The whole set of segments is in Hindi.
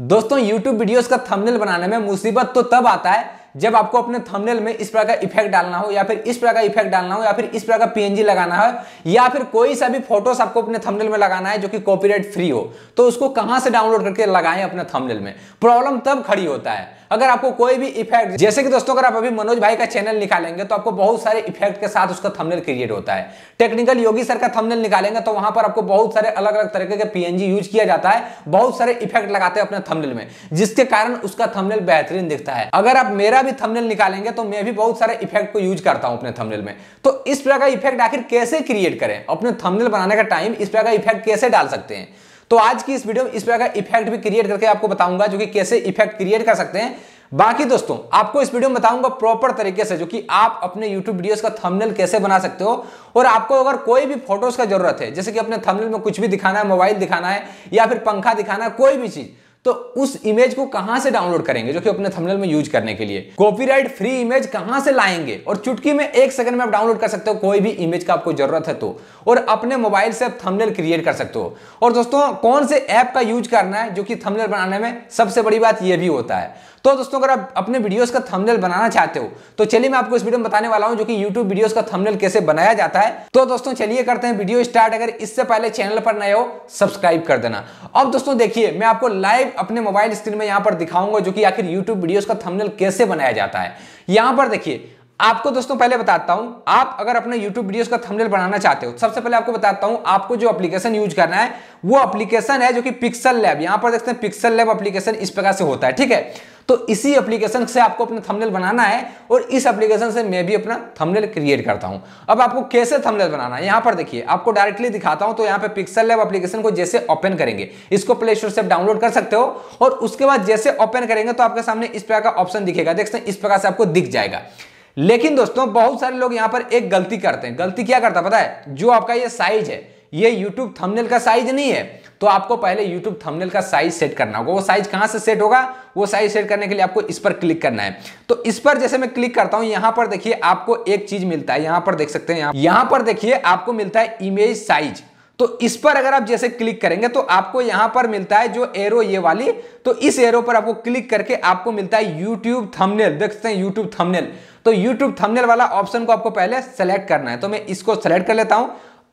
दोस्तों YouTube वीडियोस का थंबनेल बनाने में मुसीबत तो तब आता है जब आपको अपने थंबनेल में इस प्रकार का इफेक्ट डालना हो या फिर इस प्रकार का इफेक्ट डालना हो या फिर इस प्रकार का पीएनजी लगाना हो या फिर कोई सा भी फोटोस आपको अपने थंबनेल में लगाना है जो कि कॉपीराइट फ्री हो तो उसको कहां से डाउनलोड करके लगाएं अपने थंबनेल में प्रॉब्लम तब खड़ी होता है अगर आपको कोई भी इफेक्ट जैसे कि दोस्तों अगर आप अभी मनोज भाई का चैनल निकालेंगे तो आपको बहुत सारे इफेक्ट के साथ उसका थंबनेल क्रिएट होता है टेक्निकल योगी सर का थंबनेल निकालेंगे तो वहां पर आपको बहुत सारे अलग अलग तरीके के पीएनजी यूज किया जाता है बहुत सारे इफेक्ट लगाते हैं अपने थमनेल में जिसके कारण उसका थमनेल बेहतरीन दिखता है अगर आप मेरा भी थमनेल निकालेंगे तो मैं भी बहुत सारे इफेक्ट को यूज करता हूँ अपने थमनेल में तो इस प्रकार का इफेक्ट आखिर कैसे क्रिएट करें अपने थमनेल बनाने का टाइम इस प्रकार का इफेक्ट कैसे डाल सकते हैं तो आज की इस वीडियो में इस प्रकार का इफेक्ट भी क्रिएट करके आपको बताऊंगा जो कि कैसे इफेक्ट क्रिएट कर सकते हैं बाकी दोस्तों आपको इस वीडियो में बताऊंगा प्रॉपर तरीके से जो कि आप अपने YouTube वीडियोस का थंबनेल कैसे बना सकते हो और आपको अगर कोई भी फोटोज का जरूरत है जैसे कि अपने थंबनेल में कुछ भी दिखाना है मोबाइल दिखाना है या फिर पंखा दिखाना है कोई भी चीज तो उस इमेज को कहां से डाउनलोड करेंगे जो कि अपने थंबनेल में यूज करने के लिए कॉपीराइट फ्री इमेज कहां से लाएंगे और चुटकी में एक सेकंड में आप डाउनलोड कर सकते हो कोई भी इमेज का आपको जरूरत है तो और अपने मोबाइल से आप थंबनेल क्रिएट कर सकते हो और दोस्तों कौन से ऐप का यूज करना है जो कि थंबनेल बनाने में सबसे बड़ी बात यह भी होता है तो दोस्तों अगर आप अपने वीडियोस का थंबनेल बनाना चाहते हो तो चलिए मैं आपको इस वीडियो में बताने वाला हूं जो कि YouTube वीडियोस का थंबनेल कैसे बनाया जाता है तो दोस्तों चलिए करते हैं वीडियो स्टार्ट अगर इससे पहले चैनल पर नए हो सब्सक्राइब कर देना अब दोस्तों देखिए मैं आपको लाइव अपने मोबाइल स्क्रीन में यहां पर दिखाऊंगा जो कि आखिर यूट्यूब वीडियोस का थंबनेल कैसे बनाया जाता है यहां पर देखिए आपको दोस्तों पहले बताता हूं आप अगर अपने YouTube वीडियोस का थंबनेल बनाना चाहते हो सबसे पहले आपको बताता हूं आपको जो एप्लीकेशन यूज करना है वो एप्लीकेशन है जो कि पिक्सल लैब यहां पर देखते हैं पिक्सल लैब एप्लीकेशन इस प्रकार से होता है ठीक है तो इसी एप्लीकेशन से आपको अपना थंबनेल बनाना है और इस एप्लीकेशन से मैं भी अपना थंबनेल क्रिएट करता हूं अब आपको कैसे थंबनेल बनाना है यहां पर देखिए आपको डायरेक्टली दिखाता हूं तो यहां पे पिक्सल लैब एप्लीकेशन को जैसे ओपन करेंगे इसको प्ले स्टोर से डाउनलोड कर सकते हो और उसके बाद जैसे ओपन करेंगे तो आपके सामने इस प्रकार का ऑप्शन दिखेगा देखते हैं इस प्रकार से आपको दिख जाएगा लेकिन दोस्तों बहुत सारे लोग यहाँ पर एक गलती करते हैं गलती क्या करता है पता है जो आपका ये साइज है ये YouTube थंबनेल का साइज नहीं है तो आपको पहले YouTube थंबनेल का साइज सेट करना होगा वो साइज कहां से सेट होगा वो साइज सेट करने के लिए आपको इस पर क्लिक करना है तो इस पर जैसे मैं क्लिक करता हूं यहां पर देखिए आपको एक चीज मिलता है यहां पर देख सकते हैं यहां पर देखिए आपको मिलता है इमेज साइज तो इस पर अगर आप जैसे क्लिक करेंगे तो आपको यहां पर मिलता है जो एरो ये वाली तो इस एरो पर आपको क्लिक करके आपको मिलता है यूट्यूब थंबनेल देख सकते हैं यूट्यूब थंबनेल तो यूट्यूब थमनेल वाला ऑप्शन को आपको पहले सेलेक्ट करना है तो मैं इसको सेलेक्ट कर लेता हूं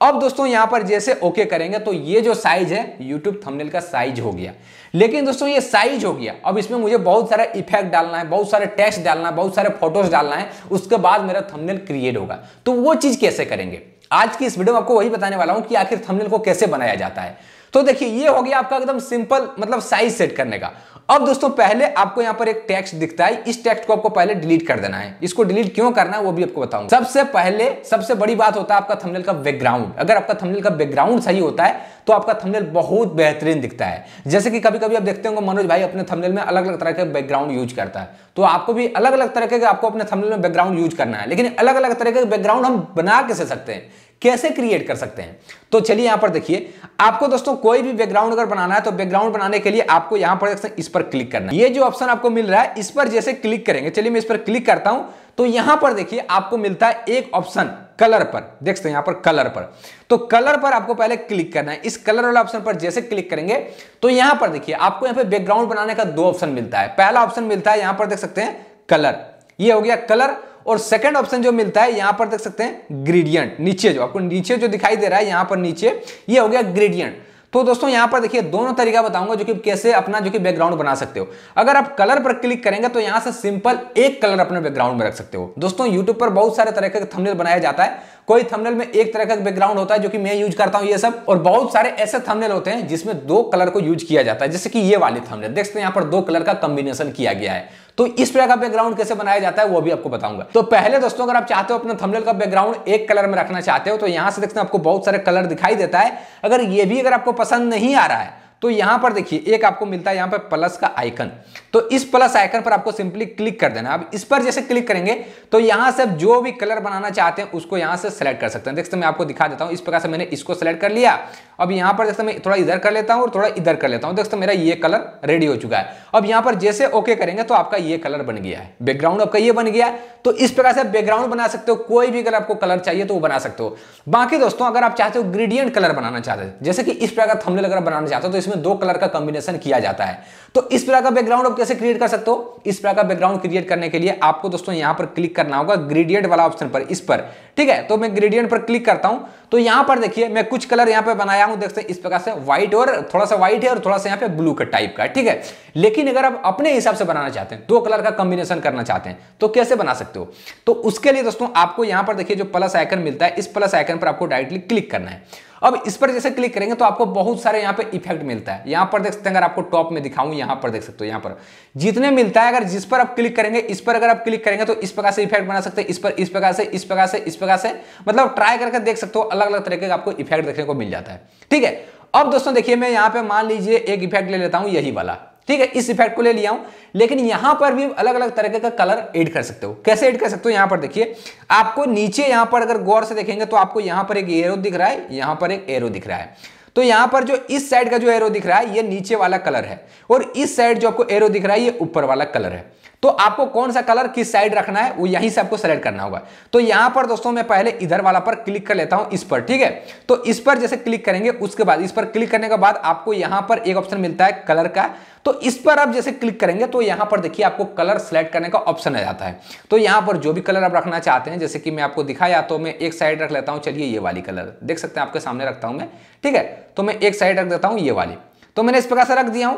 अब दोस्तों यहां पर जैसे ओके करेंगे तो ये जो साइज है यूट्यूब थमनेल का साइज हो गया लेकिन दोस्तों ये साइज हो गया अब इसमें मुझे बहुत सारा इफेक्ट डालना है बहुत सारे टेक्स्ट डालना है बहुत सारे फोटोज डालना है उसके बाद मेरा थमनेल क्रिएट होगा तो वो चीज कैसे करेंगे आज की इस वीडियो में आपको वही बताने वाला हूं कि आखिर थमनेल को कैसे बनाया जाता है तो देखिए ये हो गया आपका एकदम सिंपल मतलब साइज सेट करने का अब दोस्तों पहले आपको यहां पर एक टेक्स्ट दिखता है इस टेक्स्ट को आपको पहले डिलीट कर देना है इसको डिलीट क्यों करना है वो भी आपको बताऊंगा सबसे पहले सबसे बड़ी बात होता है आपका थंबनेल का बैकग्राउंड अगर आपका थंबनेल का बैकग्राउंड सही होता है तो आपका थंबनेल बहुत बेहतरीन दिखता है जैसे कि कभी कभी आप देखते होंगे मनोज भाई अपने थंबनेल में अलग अलग तरह के बैकग्राउंड यूज करता है तो आपको भी अलग अलग तरह के आपको अपने थंबनेल में बैकग्राउंड यूज करना है लेकिन अलग अलग तरह के बैकग्राउंड हम बना कैसे सकते हैं कैसे क्रिएट कर सकते हैं तो चलिए यहां पर देखिए आपको दोस्तों कोई भी बैकग्राउंड अगर बनाना है तो बैकग्राउंड बनाने के लिए आपको यहां पर इस पर क्लिक करना है ये जो ऑप्शन आपको मिल रहा है इस पर जैसे क्लिक करेंगे चलिए मैं इस पर क्लिक करता हूं तो यहां पर देखिए आपको मिलता है एक ऑप्शन कलर पर देख सकते हैं यहां पर कलर पर तो कलर पर आपको पहले क्लिक करना है इस कलर वाला ऑप्शन पर जैसे क्लिक करेंगे तो यहां पर देखिए आपको यहां पर बैकग्राउंड बनाने का दो ऑप्शन मिलता है पहला ऑप्शन मिलता है यहां पर देख सकते हैं कलर ये हो गया कलर और सेकंड ऑप्शन जो मिलता है यहां पर देख सकते हैं ग्रेडियंट नीचे जो आपको नीचे जो दिखाई दे रहा है यहां पर नीचे ये हो गया ग्रेडियंट तो दोस्तों यहां पर देखिए दोनों तरीका बताऊंगा जो कि कैसे अपना जो कि बैकग्राउंड बना सकते हो अगर आप कलर पर क्लिक करेंगे तो यहां से सिंपल एक कलर अपने बैकग्राउंड में रख सकते हो दोस्तों यूट्यूब पर बहुत सारे तरह का थंबनेल बनाया जाता है कोई थंबनेल में एक तरह का बैकग्राउंड होता है जो कि मैं यूज करता हूं ये सब और बहुत सारे ऐसे थंबनेल होते हैं जिसमें दो कलर को यूज किया जाता है जैसे कि ये वाले थंबनेल देखते हैं यहां पर दो कलर का कॉम्बिनेशन किया गया है तो इस तरह का बैकग्राउंड कैसे बनाया जाता है वो भी आपको बताऊंगा तो पहले दोस्तों अगर आप चाहते हो अपना थमलेल का बैकग्राउंड एक कलर में रखना चाहते हो तो यहां से देखते हैं आपको बहुत सारे कलर दिखाई देता है अगर ये भी अगर आपको पसंद नहीं आ रहा है तो यहां पर देखिए एक आपको मिलता है यहां पर प्लस का आइकन तो इस प्लस आइकन पर आपको सिंपली क्लिक कर देना अब इस पर जैसे क्लिक करेंगे तो यहां से जो भी कलर बनाना चाहते हैं उसको यहां से सेलेक्ट कर सकते हैं देखते मैं आपको दिखा देता हूं इस प्रकार से मैंने इसको सेलेक्ट कर लिया अब यहां पर देखते मैं थोड़ा इधर कर लेता हूं और थोड़ा इधर कर लेता हूं देखते मेरा ये कलर रेडी हो चुका है अब यहां पर जैसे ओके करेंगे तो आपका ये कलर बन गया है बैकग्राउंड आपका ये बन गया तो इस प्रकार से बैकग्राउंड बना सकते हो कोई भी अगर आपको कलर चाहिए तो वो बना सकते हो बाकी दोस्तों अगर आप चाहते हो ग्रेडियंट कलर बनाना चाहते हैं जैसे कि इस प्रकार थमले अगर बनाना चाहते हो तो इसमें जिसमें दो कलर का कॉम्बिनेशन किया जाता है तो इस प्रकार का बैकग्राउंड आप कैसे क्रिएट कर सकते हो इस प्रकार का बैकग्राउंड क्रिएट करने के लिए आपको दोस्तों यहां पर क्लिक करना होगा ग्रेडियंट वाला ऑप्शन पर इस पर ठीक है तो मैं ग्रेडियंट पर क्लिक करता हूं तो यहां पर देखिए मैं कुछ कलर यहां पर बनाया हूं देखते इस प्रकार से व्हाइट और थोड़ा सा व्हाइट है और थोड़ा सा यहाँ पे ब्लू का टाइप का ठीक है लेकिन अगर आप अपने हिसाब से बनाना चाहते हैं दो कलर का कॉम्बिनेशन करना चाहते हैं तो कैसे बना सकते हो तो उसके लिए दोस्तों आपको यहां पर देखिए जो प्लस आइकन मिलता है इस प्लस आइकन पर आपको डायरेक्टली क्लिक करना है अब इस पर जैसे क्लिक करेंगे तो आपको बहुत सारे यहाँ पे इफेक्ट मिलता है यहाँ पर देख सकते हैं अगर आपको टॉप में दिखाऊं यहाँ पर देख सकते हो यहाँ पर जितने मिलता है अगर जिस पर आप क्लिक करेंगे इस पर अगर आप क्लिक करेंगे तो इस प्रकार से इफेक्ट बना सकते हैं इस पर इस प्रकार से इस प्रकार से इस प्रकार से मतलब ट्राई करके देख सकते हो अलग अलग तरीके का आपको इफेक्ट देखने को मिल जाता है ठीक है अब दोस्तों देखिए मैं यहाँ पे मान लीजिए एक इफेक्ट ले लेता हूँ यही वाला ठीक है इस इफेक्ट को ले लिया हूं लेकिन यहां पर भी अलग अलग तरीके का कलर ऐड कर सकते हो कैसे ऐड कर सकते हो यहां पर देखिए आपको नीचे यहां पर अगर गौर से देखेंगे तो आपको यहां पर एक एरो दिख रहा है यहां पर एक एरो दिख रहा है तो यहां पर जो इस साइड का जो एरो दिख रहा है ये नीचे वाला कलर है और इस साइड जो आपको एरो दिख रहा है ये ऊपर वाला कलर है तो आपको कौन सा कलर किस साइड रखना है वो यहीं से आपको सेलेक्ट करना होगा तो यहां पर दोस्तों मैं पहले इधर वाला पर क्लिक कर लेता हूं इस पर ठीक है तो इस पर जैसे क्लिक करेंगे उसके बाद इस पर क्लिक करने के बाद आपको यहां पर एक ऑप्शन मिलता है कलर का तो इस पर आप जैसे क्लिक करेंगे तो यहां पर देखिए आपको कलर सेलेक्ट करने का ऑप्शन आ जाता है तो यहां पर जो भी कलर आप रखना चाहते हैं जैसे कि मैं आपको दिखाया तो मैं एक साइड रख लेता हूं चलिए ये वाली कलर देख सकते हैं आपके सामने रखता हूं मैं ठीक है तो मैं एक साइड रख देता हूं ये वाली तो मैंने इस प्रकार से रख दिया हूं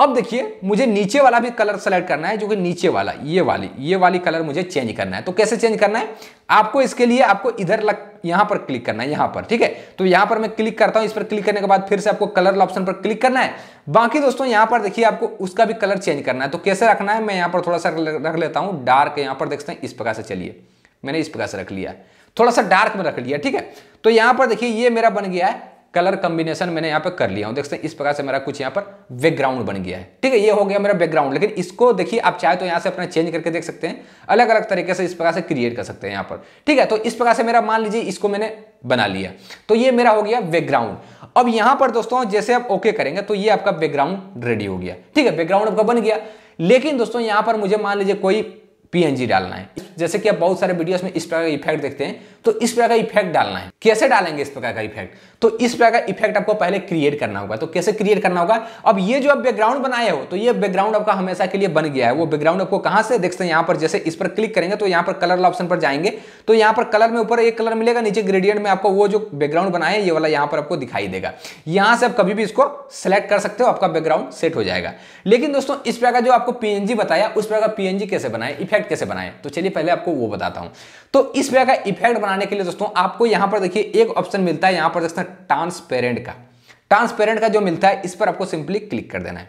अब देखिए मुझे नीचे वाला भी कलर सेलेक्ट करना है जो कि नीचे वाला ये वाली ये वाली कलर मुझे चेंज करना है तो कैसे चेंज करना है आपको इसके लिए आपको इधर लग यहां पर क्लिक करना है यहां पर ठीक है तो यहां पर मैं क्लिक करता हूं इस पर क्लिक करने के बाद फिर से आपको कलर ऑप्शन पर क्लिक करना है बाकी दोस्तों यहां पर देखिए आपको उसका भी कलर चेंज करना है तो कैसे रखना है मैं यहां पर थोड़ा सा रख लेता हूं डार्क यहां पर देखते हैं इस प्रकार से चलिए मैंने इस प्रकार से रख लिया थोड़ा सा डार्क में रख लिया ठीक है तो यहां पर देखिए ये मेरा बन गया है कलर कॉम्बिनेशन मैंने यहाँ पे कर लिया हूँ देख सकते हैं इस प्रकार से मेरा कुछ यहाँ पर बैकग्राउंड बन गया है ठीक है ये हो गया मेरा बैकग्राउंड लेकिन इसको देखिए आप चाहे तो यहाँ से अपना चेंज करके देख सकते हैं अलग अलग तरीके से इस प्रकार से क्रिएट कर सकते हैं यहाँ पर ठीक है तो इस प्रकार से मेरा मान लीजिए इसको मैंने बना लिया तो ये मेरा हो गया बैकग्राउंड अब यहाँ पर दोस्तों जैसे आप ओके करेंगे तो ये आपका बैकग्राउंड रेडी हो गया ठीक है बैकग्राउंड आपका बन गया लेकिन दोस्तों यहाँ पर मुझे मान लीजिए कोई पी डालना है जैसे कि आप बहुत सारे वीडियोज में इस प्रकार का इफेक्ट देखते हैं तो इस प्रकार का इफेक्ट डालना है कैसे डालेंगे इस प्रकार का इफेक्ट तो इस प्रकार का इफेक्ट आपको पहले क्रिएट करना होगा तो कैसे क्रिएट करना होगा अब ये जो आप बैकग्राउंड बनाए हो तो ये बैकग्राउंड आपका हमेशा के लिए बन गया है वो बैकग्राउंड आपको कहां से देखते हैं यहां पर जैसे इस पर क्लिक करेंगे तो यहां पर कलर ऑप्शन पर जाएंगे तो यहां पर कलर में ऊपर एक कलर मिलेगा नीचे ग्रेडियंट में आपको वो जो बैकग्राउंड बनाए ये वाला यहां पर आपको दिखाई देगा यहां से आप कभी भी इसको सेलेक्ट कर सकते हो आपका बैकग्राउंड सेट हो जाएगा लेकिन दोस्तों इस प्रकार का जो आपको पीएनजी बताया उस प्रकार का पीएनजी कैसे बनाए इफेक्ट कैसे बनाए तो चलिए पहले आपको वो बताता हूं तो इस प्रकार का इफेक्ट बनाने के लिए दोस्तों आपको यहां पर देखिए एक ऑप्शन मिलता है यहां पर देखते ट्रांसपेरेंट का ट्रांसपेरेंट का जो मिलता है इस पर आपको सिंपली क्लिक कर देना है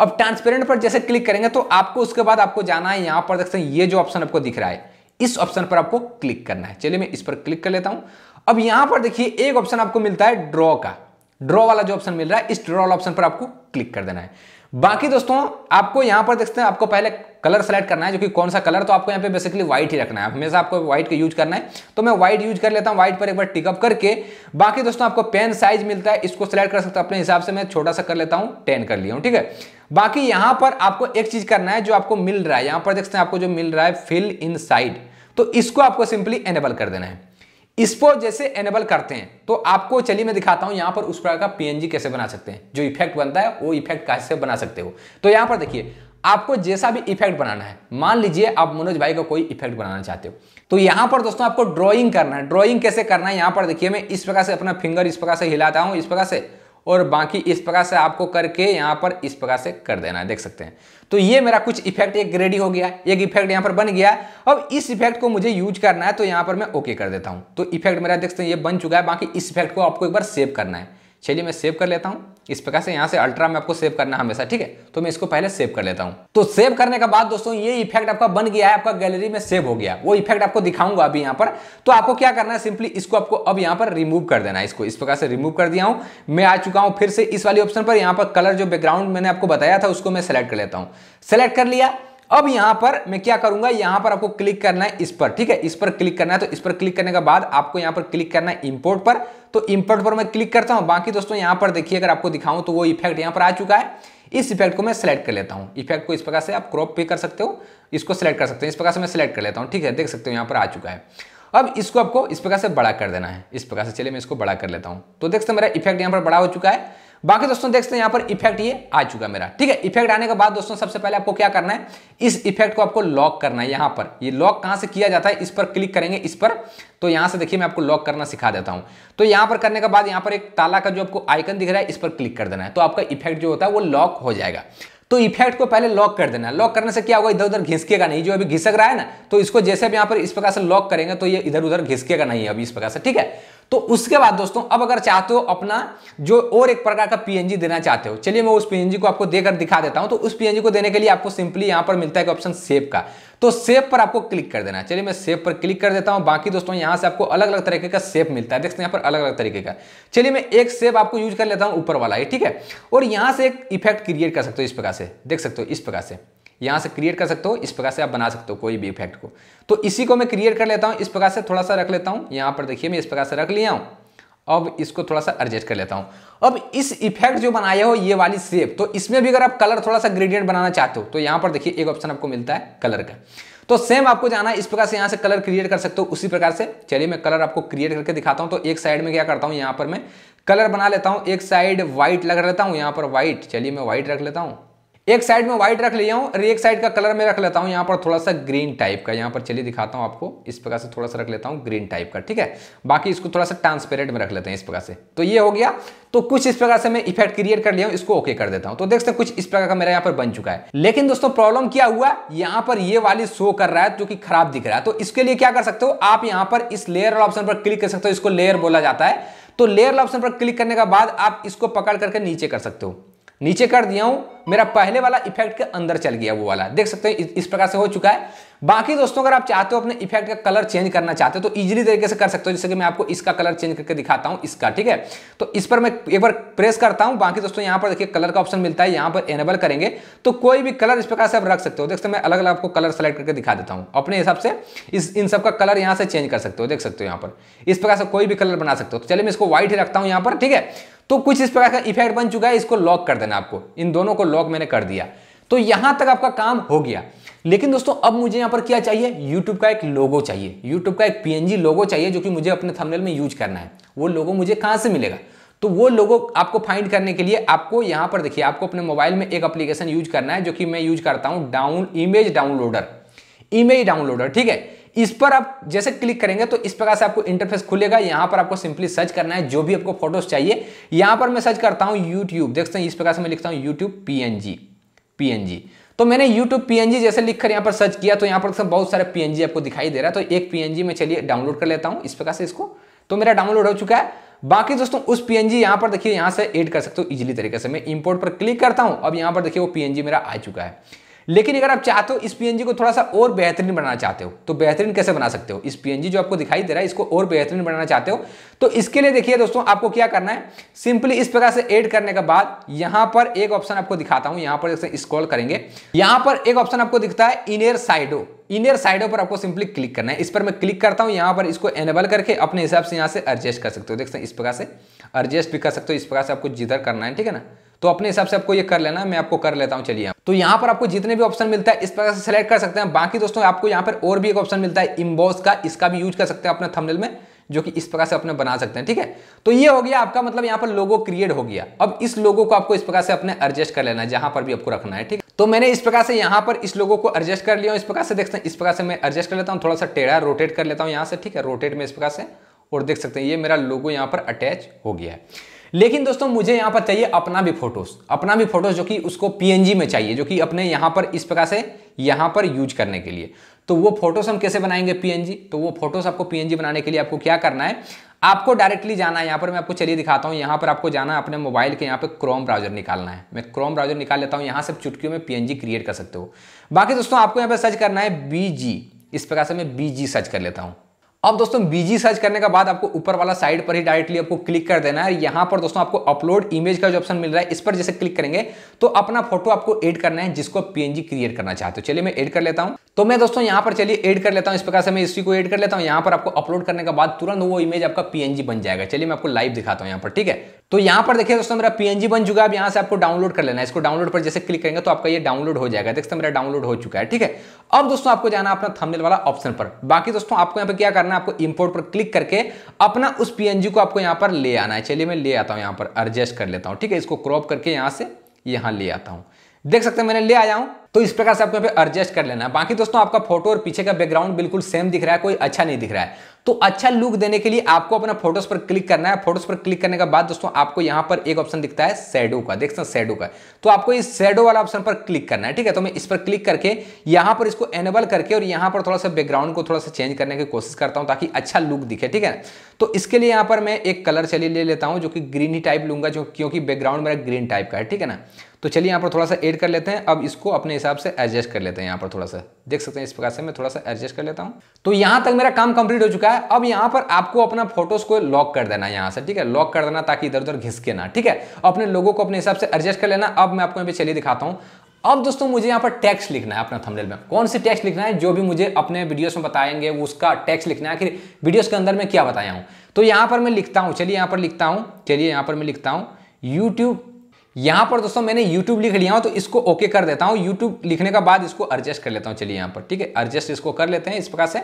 अब ट्रांसपेरेंट पर जैसे क्लिक करेंगे तो आपको उसके बाद आपको जाना है यहां पर देखते हैं ये जो ऑप्शन आपको दिख रहा है इस ऑप्शन पर आपको क्लिक करना है चलिए मैं इस पर क्लिक कर लेता हूं अब यहां पर देखिए एक ऑप्शन आपको मिलता है ड्रॉ का ड्रॉ वाला जो ऑप्शन मिल रहा है इस ड्रॉ वाला ऑप्शन पर आपको क्लिक कर देना है बाकी दोस्तों आपको यहां पर देखते हैं आपको पहले कलर सेलेक्ट करना है जो कि कौन सा कलर तो आपको यहाँ पे बेसिकली व्हाइट ही रखना है हमेशा आपको व्हाइट का यूज करना है तो मैं व्हाइट यूज कर लेता हूँ व्हाइट पर एक बार टिकअप करके बाकी दोस्तों आपको पेन साइज मिलता है इसको सेलेक्ट कर सकते हैं अपने हिसाब से मैं छोटा सा कर लेता हूँ टेन कर लिया हूँ ठीक है बाकी यहाँ पर आपको एक चीज करना है जो आपको मिल रहा है यहाँ पर देखते हैं आपको जो मिल रहा है फिल इन तो इसको आपको सिंपली एनेबल कर देना है इसको जैसे एनेबल करते हैं तो आपको चलिए मैं दिखाता हूं यहां पर उस प्रकार का पीएनजी कैसे बना सकते हैं जो इफेक्ट बनता है वो इफेक्ट कैसे बना सकते हो तो यहां पर देखिए आपको जैसा भी इफेक्ट बनाना है मान लीजिए आप मनोज भाई का को कोई इफेक्ट बनाना चाहते हो तो यहां पर दोस्तों आपको ड्रॉइंग करना है ड्रॉइंग कैसे करना है यहां पर देखिए मैं इस प्रकार से अपना फिंगर इस प्रकार से हिलाता हूं इस प्रकार से और बाकी इस प्रकार से आपको करके यहाँ पर इस प्रकार से कर देना है देख सकते हैं तो ये मेरा कुछ इफेक्ट एक रेडी हो गया एक इफेक्ट यहाँ पर बन गया अब इस इफेक्ट को मुझे यूज करना है तो यहाँ पर मैं ओके कर देता हूँ तो इफेक्ट मेरा देख सकते हैं ये बन चुका है बाकी इस इफेक्ट को आपको एक बार सेव करना है चलिए मैं सेव कर लेता हूँ इस प्रकार से यहाँ से अल्ट्रा में आपको सेव करना हमेशा ठीक है तो मैं इसको पहले सेव कर लेता हूँ तो सेव करने के बाद दोस्तों ये इफेक्ट आपका बन गया है आपका गैलरी में सेव हो गया वो इफेक्ट आपको दिखाऊंगा अभी यहाँ पर तो आपको क्या करना है सिंपली इसको आपको अब यहाँ पर रिमूव कर देना है इसको इस प्रकार से रिमूव कर दिया हूँ मैं आ चुका हूँ फिर से इस वाली ऑप्शन पर यहाँ पर कलर जो बैकग्राउंड मैंने आपको बताया था उसको मैं सेलेक्ट कर लेता हूँ सेलेक्ट कर लिया अब यहां पर मैं क्या करूंगा यहां पर आपको क्लिक करना है इस पर ठीक है इस पर क्लिक करना है तो इस पर क्लिक करने के बाद आपको यहां पर क्लिक करना है इंपोर्ट पर तो इंपोर्ट पर मैं क्लिक करता हूं बाकी दोस्तों यहां पर देखिए अगर आपको दिखाऊं तो वो इफेक्ट यहां पर आ चुका है इस इफेक्ट को मैं सिलेक्ट कर लेता हूं इफेक्ट को इस प्रकार से आप क्रॉप पे कर सकते हो इसको सिलेक्ट कर सकते हो इस प्रकार से मैं सिलेक्ट कर लेता हूं ठीक है देख सकते हो यहां पर आ चुका है अब इसको आपको इस प्रकार से बड़ा कर देना है इस प्रकार से चलिए मैं इसको बड़ा कर लेता हूं तो देख सकते मेरा इफेक्ट यहां पर बड़ा हो चुका है बाकी दोस्तों देखते हैं यहां पर इफेक्ट ये आ चुका मेरा ठीक है इफेक्ट आने के बाद दोस्तों सबसे पहले आपको क्या करना है इस इफेक्ट को आपको लॉक करना है यहां पर ये लॉक कहां से किया जाता है इस पर क्लिक करेंगे इस पर तो यहां से देखिए मैं आपको लॉक करना सिखा देता हूं तो यहां पर करने के बाद यहां पर एक ताला का जो आपको आइकन दिख रहा है इस पर क्लिक कर देना है तो आपका इफेक्ट जो होता है वो लॉक हो जाएगा तो इफेक्ट को पहले लॉक कर देना लॉक करने से क्या होगा इधर उधर घिसकेगा नहीं जो अभी घिसक रहा है ना तो इसको जैसे आप यहां पर इस प्रकार से लॉक करेंगे तो ये इधर उधर घिसकेगा नहीं अभी इस प्रकार से ठीक है तो उसके बाद दोस्तों अब अगर चाहते हो अपना जो और एक प्रकार का पीएनजी देना चाहते हो चलिए मैं उस पीएनजी को आपको देकर दिखा देता हूं तो उस पीएनजी को देने के लिए आपको सिंपली यहां पर मिलता है ऑप्शन सेव का तो सेव पर आपको क्लिक कर देना चलिए मैं सेव पर क्लिक कर देता हूं बाकी दोस्तों यहां से आपको अलग अलग तरीके का सेव मिलता है देखते हैं यहां पर अलग अलग तरीके का चलिए मैं एक सेव आपको यूज कर लेता हूं ऊपर वाला ठीक है और यहां से एक इफेक्ट क्रिएट कर सकते हो इस प्रकार से देख सकते हो इस प्रकार से यहाँ से क्रिएट कर सकते हो इस प्रकार से आप बना सकते हो कोई भी इफेक्ट को तो इसी को मैं क्रिएट कर लेता हूँ इस प्रकार से थोड़ा सा रख लेता हूँ यहाँ पर देखिए मैं इस प्रकार से रख लिया हूँ अब इसको थोड़ा सा एडजस्ट कर लेता हूँ अब इस इफेक्ट जो बनाया हो ये वाली सेप तो इसमें भी अगर आप कलर थोड़ा सा ग्रेडियंट बनाना चाहते हो तो यहाँ पर देखिए एक ऑप्शन आपको मिलता है कलर का तो सेम आपको जाना है इस प्रकार से यहाँ से कलर क्रिएट कर सकते हो उसी प्रकार से चलिए मैं कलर आपको क्रिएट करके दिखाता हूँ तो एक साइड में क्या करता हूँ यहाँ पर मैं कलर बना लेता हूँ एक साइड व्हाइट लग लेता हूँ यहाँ पर व्हाइट चलिए मैं व्हाइट रख लेता हूँ एक साइड में व्हाइट रख लिया हूँ और एक साइड का कलर मैं रख लेता हूँ यहाँ पर थोड़ा सा ग्रीन टाइप का यहाँ पर चलिए दिखाता हूँ आपको इस प्रकार से थोड़ा सा रख लेता हूँ ग्रीन टाइप का ठीक है बाकी इसको थोड़ा सा ट्रांसपेरेंट में रख लेते हैं इस प्रकार से तो ये हो गया तो कुछ इस प्रकार से मैं इफेक्ट क्रिएट कर लिया हूँ इसको ओके कर देता हूँ तो देख सकते कुछ इस प्रकार का मेरा यहाँ पर बन चुका है लेकिन दोस्तों प्रॉब्लम क्या हुआ यहाँ पर ये वाली शो कर रहा है जो कि खराब दिख रहा है तो इसके लिए क्या कर सकते हो आप यहाँ पर इस लेयर ऑप्शन पर क्लिक कर सकते हो इसको लेयर बोला जाता है तो लेयर ऑप्शन पर क्लिक करने के बाद आप इसको पकड़ करके नीचे कर सकते हो नीचे कर दिया हूं मेरा पहले वाला इफेक्ट के अंदर चल गया वो वाला देख सकते हो इस प्रकार से हो चुका है बाकी दोस्तों अगर आप चाहते हो अपने इफेक्ट का कलर चेंज करना चाहते हो तो इजीली तरीके से कर सकते हो जैसे कि मैं आपको इसका कलर चेंज करके दिखाता हूं इसका ठीक है तो इस पर मैं एक बार प्रेस करता हूं बाकी दोस्तों यहां पर देखिए कलर का ऑप्शन मिलता है यहां पर एनेबल करेंगे तो कोई भी कलर इस प्रकार से आप रख सकते हो देख सकते मैं अलग अलग आपको कलर सेलेक्ट करके दिखा देता हूं अपने हिसाब से इस इन सब का कलर यहां से चेंज कर सकते हो देख सकते हो यहां पर इस प्रकार से कोई भी कलर बना सकते हो तो चलिए मैं इसको व्हाइट ही रखता हूं यहां पर ठीक है तो कुछ इस प्रकार का इफेक्ट बन चुका है इसको लॉक कर देना आपको इन दोनों को लॉक मैंने कर दिया तो यहां तक आपका काम हो गया लेकिन दोस्तों अब मुझे यहां पर क्या चाहिए YouTube का एक लोगो चाहिए YouTube का एक PNG लोगो चाहिए जो कि मुझे अपने थंबनेल में यूज करना है वो लोगो मुझे कहां से मिलेगा तो वो लोगो आपको फाइंड करने के लिए आपको यहां पर देखिए आपको अपने मोबाइल में एक एप्लीकेशन यूज करना है जो कि मैं यूज करता हूं down image downloader image downloader ठीक है इस पर आप जैसे क्लिक करेंगे तो इस प्रकार से आपको इंटरफेस खुलेगा यहां पर आपको सिंपली सर्च करना है जो भी आपको फोटोज चाहिए यहां पर मैं सर्च करता हूं यूट्यूब देखते हैं इस प्रकार से मैं लिखता हूं यूट्यूब पी पीएनजी तो मैंने YouTube PNG जैसे लिखकर यहां पर सर्च किया तो यहां पर तो बहुत सारे PNG आपको दिखाई दे रहा है तो एक PNG में चलिए डाउनलोड कर लेता हूं इस प्रकार से इसको तो मेरा डाउनलोड हो चुका है बाकी दोस्तों उस PNG यहां पर देखिए यहां से एड कर सकते हो इजिली तरीके से मैं इंपोर्ट पर क्लिक करता हूं अब यहां पर देखिए वो PNG मेरा आ चुका है लेकिन अगर आप चाहते हो इस पीएनजी को थोड़ा सा और बेहतरीन बनाना चाहते हो तो बेहतरीन कैसे बना सकते हो इस पीएनजी जो आपको दिखाई दे रहा है इसको और बेहतरीन बनाना चाहते हो तो इसके लिए देखिए दोस्तों आपको क्या करना है सिंपली इस प्रकार से एड करने के बाद यहां पर एक ऑप्शन आपको दिखाता हूं यहां पर स्क्रॉल करेंगे यहां पर एक ऑप्शन आपको दिखता है इनियर साइडो इनियर साइडों पर आपको सिंपली क्लिक करना है इस पर मैं क्लिक करता हूं यहां पर इसको एनेबल करके अपने हिसाब से यहां से एडजस्ट कर सकते हो देख सकते हैं इस प्रकार से एडजस्ट भी कर सकते हो इस प्रकार से आपको जिधर करना है ठीक है ना तो अपने हिसाब से आपको ये कर लेना मैं आपको कर लेता हूँ चलिए तो यहाँ पर आपको जितने भी ऑप्शन मिलता है इस प्रकार से सिलेक्ट कर सकते हैं बाकी दोस्तों आपको यहाँ पर और भी एक ऑप्शन मिलता है इम्बॉस का इसका भी यूज कर सकते हैं अपने थंबनेल में जो कि इस प्रकार से अपने बना सकते हैं ठीक है तो ये हो गया आपका मतलब यहाँ पर लोगो क्रिएट हो गया अब इस लोगो को आपको इस प्रकार से अपने एडजस्ट कर लेना है जहां पर भी आपको रखना है ठीक तो मैंने इस प्रकार से यहाँ पर इस लोगों को एडजस्ट कर लिया इस प्रकार से देखते हैं इस प्रकार से मैं एडजस्ट कर लेता हूँ थोड़ा सा टेढ़ा रोटेट कर लेता हूँ यहाँ से ठीक है रोटेट में इस प्रकार से और देख सकते हैं ये मेरा लोगो यहाँ पर अटैच हो गया है लेकिन दोस्तों मुझे यहाँ पर चाहिए अपना भी फोटोज अपना भी फोटोज जो कि उसको पीएनजी में चाहिए जो कि अपने यहाँ पर इस प्रकार से यहाँ पर यूज करने के लिए तो वो फोटोस हम कैसे बनाएंगे पीएनजी तो वो फोटोस आपको पीएनजी बनाने के लिए आपको क्या करना है आपको डायरेक्टली जाना है यहाँ पर मैं आपको चलिए दिखाता हूँ यहाँ पर आपको जाना है अपने मोबाइल के यहाँ पर क्रोम ब्राउजर निकालना है मैं क्रोम ब्राउजर निकाल लेता हूँ यहाँ से चुटकियों में पीएनजी क्रिएट कर सकते हो बाकी दोस्तों आपको यहाँ पर सर्च करना है बीजी इस प्रकार से मैं बीजी सर्च कर लेता हूँ अब दोस्तों बीजी सर्च करने के बाद आपको ऊपर वाला साइड पर ही डायरेक्टली आपको क्लिक कर देना है यहां पर दोस्तों आपको अपलोड इमेज का जो ऑप्शन मिल रहा है इस पर जैसे क्लिक करेंगे तो अपना फोटो आपको एड करना है जिसको पीएनजी क्रिएट करना चाहते हो चलिए मैं एड कर लेता हूं तो मैं दोस्तों यहाँ पर चलिए एड कर लेता हूँ इस प्रकार से मैं इसी को एड कर लेता हूं यहां पर आपको अपलोड करने के बाद तुरंत वो इमेज आपका पीएनजी बन जाएगा चलिए मैं आपको लाइव दिखाता हूँ यहाँ पर ठीक है तो यहाँ पर देखिए दोस्तों मेरा पीएनजी बन चुका है अब यहाँ से आपको डाउनलोड कर लेना है इसको डाउनलोड पर जैसे क्लिक करेंगे तो आपका ये डाउनलोड हो जाएगा देखते मेरा डाउनलोड हो चुका है ठीक है अब दोस्तों आपको जाना अपना थंबनेल वाला ऑप्शन पर बाकी दोस्तों आपको यहाँ पर क्या करना है आपको इम्पोर्ट पर क्लिक करके अपना उस पीएनजी को आपको यहाँ पर ले आना है चलिए मैं ले आता हूँ यहाँ पर एडजस्ट कर लेता हूं ठीक है इसको क्रॉप करके यहाँ से यहाँ ले आता हूँ देख सकते हैं मैंने ले आया हूँ तो इस प्रकार से आपको यहाँ पे एडजस्ट कर लेना है बाकी दोस्तों आपका फोटो और पीछे का बैकग्राउंड बिल्कुल सेम दिख रहा है कोई अच्छा नहीं दिख रहा है तो अच्छा लुक देने के लिए आपको अपना फोटोज पर क्लिक करना है फोटोज पर क्लिक करने के बाद दोस्तों आपको यहां पर एक ऑप्शन दिखता है शेडो का देख सकते शेडो का तो आपको इस शेडो वाला ऑप्शन पर क्लिक करना है ठीक है तो मैं इस पर क्लिक करके यहां पर इसको एनेबल करके और यहां पर थोड़ा सा बैकग्राउंड को थोड़ा सा चेंज करने की कोशिश करता हूं ताकि अच्छा लुक दिखे ठीक है तो इसके लिए यहां पर मैं एक कलर चली ले लेता हूं जो कि ग्रीन ही टाइप लूंगा जो क्योंकि बैकग्राउंड मेरा ग्रीन टाइप का है ठीक है ना तो चलिए यहाँ पर थोड़ा सा एड कर लेते हैं अब इसको अपने हिसाब से एडजस्ट कर लेते हैं यहाँ पर थोड़ा सा देख सकते हैं इस प्रकार से मैं थोड़ा सा एडजस्ट कर लेता हूँ तो यहाँ तक मेरा काम कंप्लीट हो चुका है अब यहाँ पर आपको अपना फोटोज को लॉक कर देना यहाँ से ठीक है लॉक कर देना ताकि इधर उधर घिसके ना ठीक है अपने लोगों को अपने हिसाब से एडजस्ट कर लेना अब मैं आपको यहाँ पे चलिए दिखाता हूँ अब दोस्तों मुझे यहाँ पर टैक्स लिखना है अपना थंबनेल में कौन सी टैक्स लिखना है जो भी मुझे अपने वीडियोस में बताएंगे उसका टैक्स लिखना है आखिर वीडियोस के अंदर मैं क्या बताया हूँ तो यहाँ पर मैं लिखता हूँ चलिए यहाँ पर लिखता हूँ चलिए यहाँ पर मैं लिखता हूँ यूट्यूब यहां पर दोस्तों मैंने YouTube लिख लिया हूं तो इसको ओके कर देता हूं YouTube लिखने का बाद इसको एडजस्ट कर लेता हूं चलिए यहां पर ठीक है एडजस्ट इसको कर लेते हैं इस प्रकार से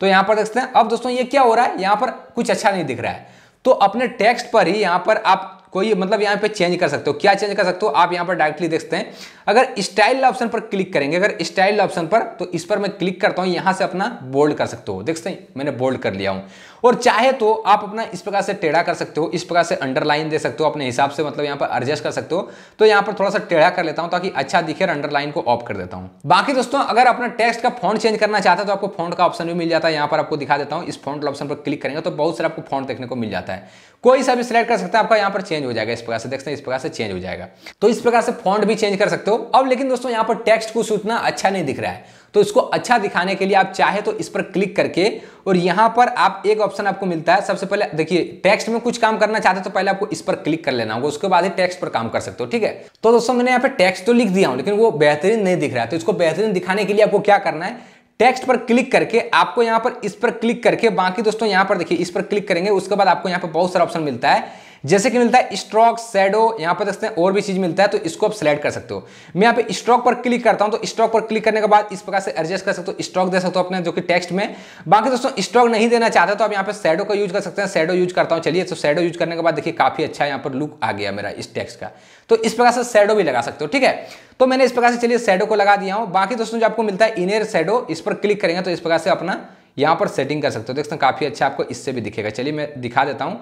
तो यहां पर देखते हैं अब दोस्तों ये क्या हो रहा है यहां पर कुछ अच्छा नहीं दिख रहा है तो अपने टेक्स्ट पर ही यहां पर आप कोई मतलब यहां पर चेंज कर सकते हो क्या चेंज कर सकते हो आप यहां पर डायरेक्टली देखते हैं अगर स्टाइल ऑप्शन पर क्लिक करेंगे अगर स्टाइल ऑप्शन पर तो इस पर मैं क्लिक करता हूं यहां से अपना बोल्ड कर सकते हो देखते हैं मैंने बोल्ड कर लिया हूं और चाहे तो आप अपना इस प्रकार से टेढ़ा कर सकते हो इस प्रकार से अंडरलाइन दे सकते हो अपने हिसाब से मतलब यहाँ पर एडजस्ट कर सकते हो तो यहाँ पर थोड़ा सा टेढ़ा कर लेता हूँ ताकि अच्छा दिखे और अंडरलाइन को ऑफ कर देता हूँ बाकी दोस्तों अगर अपना टेक्स्ट का फॉन्ट चेंज करना चाहता है तो आपको फॉन्ट का ऑप्शन भी मिल जाता है यहाँ पर आपको दिखा देता हूँ इस फॉन्ट ऑप्शन पर क्लिक करेंगे तो बहुत सारे आपको फॉन्ट देखने को मिल जाता है कोई सा भी सिलेक्ट कर सकते हैं आपका यहाँ पर चेंज हो जाएगा इस प्रकार से देखते हैं इस प्रकार से चेंज हो जाएगा तो इस प्रकार से फॉन्ट भी चेंज कर सकते हो अब लेकिन दोस्तों यहाँ पर टेक्स्ट कुछ उतना अच्छा नहीं दिख रहा है तो इसको अच्छा दिखाने के लिए आप चाहे तो इस पर क्लिक करके और यहां पर आप एक ऑप्शन आपको मिलता है सबसे पहले देखिए टेक्स्ट में कुछ काम करना चाहते हो तो पहले आपको इस पर क्लिक कर लेना होगा उसके बाद ही टेक्स्ट पर काम कर सकते हो ठीक है तो दोस्तों मैंने यहाँ पे टेक्स्ट तो लिख दिया हूं लेकिन वो बेहतरीन नहीं दिख रहा है तो इसको बेहतरीन दिखाने के लिए आपको क्या करना है टेक्स्ट पर क्लिक करके आपको यहां पर इस पर क्लिक करके बाकी दोस्तों यहां पर देखिए इस पर क्लिक करेंगे उसके बाद आपको यहाँ पर बहुत सारा ऑप्शन मिलता है जैसे कि मिलता है स्ट्रोक शेडो यहां पर देखते हैं और भी चीज मिलता है तो इसको आप सिलेक्ट कर सकते हो मैं यहाँ पे स्ट्रोक पर क्लिक करता हूं तो स्ट्रोक पर क्लिक करने के बाद इस प्रकार से एडजस्ट कर सकते हो स्ट्रोक दे सकते हो अपने जो कि टेक्स्ट में बाकी दोस्तों स्ट्रोक नहीं देना चाहते तो आप यहाँ पे शेडो का यूज कर सकते हैं शेडो यूज करता हूँ चलिए तो शेडो यूज करने के बाद देखिए काफी अच्छा यहाँ पर लुक आ गया मेरा इस टेक्स्ट का तो इस प्रकार से शेडो भी लगा सकते हो ठीक है तो मैंने इस प्रकार से चलिए शेडो को लगा दिया हूँ बाकी दोस्तों जो आपको मिलता है इनर शेडो इस पर क्लिक करेंगे तो इस प्रकार से अपना यहाँ पर सेटिंग कर सकते हो देखते हैं काफी अच्छा आपको इससे भी दिखेगा चलिए मैं दिखा देता हूँ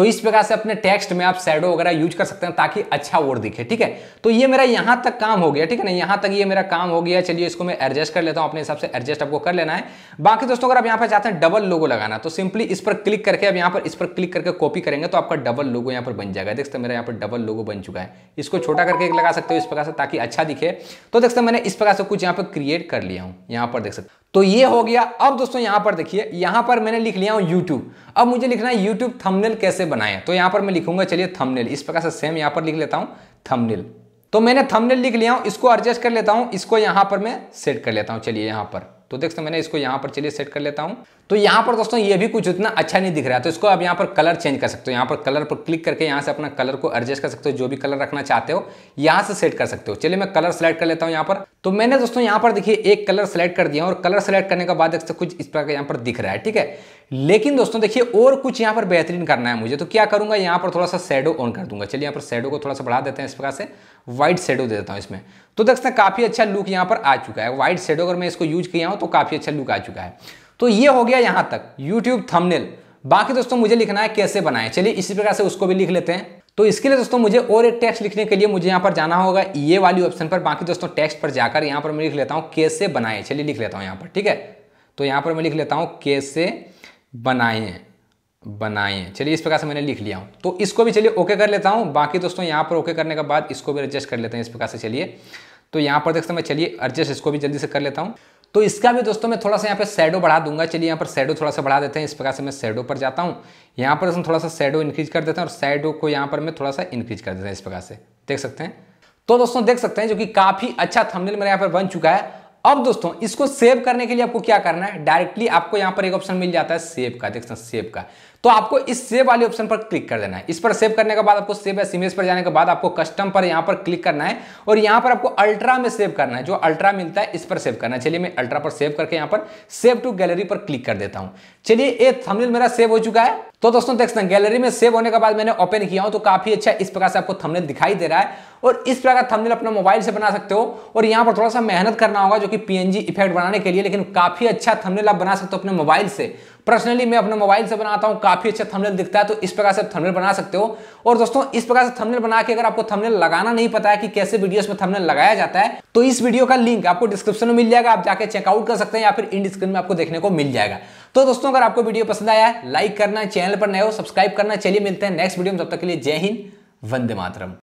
तो इस प्रकार से अपने टेक्स्ट में आप शेडो वगैरह यूज कर सकते हैं ताकि अच्छा वर्ड दिखे ठीक है तो ये मेरा यहां तक काम हो गया ठीक है ना यहां तक ये मेरा काम हो गया चलिए इसको मैं एडजस्ट कर लेता हूं अपने हिसाब से एडजस्ट आपको कर लेना है बाकी दोस्तों अगर आप यहां पर चाहते हैं डबल लोगो लगाना तो सिंपली इस पर क्लिक करके अब यहां पर इस पर क्लिक करके कॉपी करेंगे तो आपका डबल लोगो यहां पर बन जाएगा देखते मेरा यहां पर डबल लोगो बन चुका है इसको छोटा करके लगा सकते हो इस प्रकार से ताकि अच्छा दिखे तो देखते मैंने इस प्रकार से कुछ यहां पर क्रिएट कर लिया हूं यहाँ पर देख सकते तो ये हो गया अब दोस्तों यहां पर देखिए यहां पर मैंने लिख लिया हूं यूट्यूब अब मुझे लिखना है यूट्यूब थंबनेल कैसे बनाएं तो यहां पर मैं लिखूंगा चलिए थंबनेल इस प्रकार से सेम यहां पर लिख लेता हूं थंबनेल तो मैंने थंबनेल लिख लिया हूं इसको एडजस्ट कर लेता हूं इसको यहां पर मैं सेट कर लेता हूँ चलिए यहां पर तो देख सकते मैंने इसको यहां पर चलिए सेट कर लेता हूं तो यहाँ पर दोस्तों ये भी कुछ उतना अच्छा नहीं दिख रहा है तो इसको आप यहाँ पर कलर चेंज कर सकते हो यहाँ पर कलर पर क्लिक करके यहाँ से अपना कलर को एडजस्ट कर सकते हो जो भी कलर रखना चाहते हो यहाँ से सेट कर सकते हो चलिए मैं कलर सेलेक्ट कर लेता हूँ यहां पर तो मैंने दोस्तों यहाँ पर देखिए एक कलर सेलेक्ट कर दिया और कलर सेलेक्ट करने के बाद कुछ इस प्रकार यहां पर दिख रहा है ठीक है लेकिन दोस्तों देखिए और कुछ यहाँ पर बेहतरीन करना है मुझे तो क्या करूंगा यहाँ पर थोड़ा सा शेडो ऑन कर दूंगा चलिए यहाँ पर शेडो को थोड़ा सा बढ़ा देते हैं इस प्रकार से व्हाइट शेडो दे देता हूं इसमें तो देख सकते हैं काफ़ी अच्छा लुक यहां पर आ चुका है व्हाइट शेडो अगर मैं इसको यूज किया हूं तो काफ़ी अच्छा लुक आ चुका है तो ये हो गया यहाँ तक यूट्यूब थमनेल बाकी दोस्तों मुझे लिखना है कैसे बनाए चलिए इसी प्रकार से उसको भी लिख लेते हैं तो इसके लिए दोस्तों मुझे और एक टेक्स्ट लिखने के लिए मुझे यहाँ पर जाना होगा ये वाली ऑप्शन पर बाकी दोस्तों टेक्स्ट पर जाकर यहाँ पर मैं लिख लेता हूँ कैसे बनाए चलिए लिख लेता हूँ यहाँ पर ठीक है तो यहाँ पर मैं लिख लेता हूँ कैसे बनाए बनाए चलिए इस प्रकार से मैंने लिख लिया हूँ तो इसको भी चलिए ओके कर लेता हूँ बाकी दोस्तों यहाँ पर ओके करने के बाद इसको भी एडजस्ट कर लेते हैं इस प्रकार से चलिए तो यहाँ पर देखते मैं चलिए एडजस्ट इसको भी जल्दी से कर लेता हूँ तो इसका भी दोस्तों मैं थोड़ा सा यहाँ पे सैडो बढ़ा दूंगा चलिए यहाँ पर सैडो थोड़ा सा बढ़ा देते हैं इस प्रकार से मैं सैडो पर जाता हूँ यहाँ पर दोस्तों थोड़ा सा सैडो इंक्रीज कर देते हैं और सैडो को यहाँ पर मैं थोड़ा सा इंक्रीज कर देते हैं इस प्रकार से देख सकते हैं तो दोस्तों देख सकते हैं जो कि काफी अच्छा थमनेल मेरा यहाँ पर बन चुका है अब दोस्तों इसको सेव करने के लिए आपको क्या करना है डायरेक्टली आपको यहाँ पर एक ऑप्शन मिल जाता है सेव का देख सकते हैं सेव का तो आपको इस सेव वाले ऑप्शन पर क्लिक कर देना है इस पर सेव करने के बाद आपको सेव एस इमेज पर जाने के बाद आपको कस्टम पर यहाँ पर क्लिक करना है और यहाँ पर आपको अल्ट्रा में सेव करना है जो अल्ट्रा मिलता है इस पर सेव करना है चलिए मैं अल्ट्रा पर सेव करके यहाँ पर सेव टू गैलरी पर क्लिक कर देता हूँ चलिए ये थमनिल मेरा सेव हो चुका है तो दोस्तों सकते हैं गैलरी में सेव होने के बाद मैंने ओपन किया हूं तो काफी अच्छा इस प्रकार से आपको थंबनेल दिखाई दे रहा है और इस प्रकार का थंबनेल अपना मोबाइल से बना सकते हो और यहाँ पर थोड़ा सा मेहनत करना होगा जो कि पीएनजी इफेक्ट बनाने के लिए लेकिन काफी अच्छा थंबनेल आप बना सकते हो अपने मोबाइल से पर्सनली मैं अपने मोबाइल से बनाता हूँ काफी अच्छा थंबनेल दिखता है तो इस प्रकार से थंबनेल बना सकते हो और दोस्तों इस प्रकार से थंबनेल बना के अगर आपको थंबनेल लगाना नहीं पता है कि कैसे वीडियोस में थंबनेल लगाया जाता है तो इस वीडियो का लिंक आपको डिस्क्रिप्शन में मिल जाएगा आप जाके चेकआउट कर सकते हैं या फिर इन स्क्रीन में आपको देखने को मिल जाएगा तो दोस्तों अगर आपको वीडियो पसंद आया लाइक करना चैनल पर नए हो सब्सक्राइब करना चलिए मिलते हैं नेक्स्ट वीडियो में तब तक के लिए जय हिंद वंदे मातरम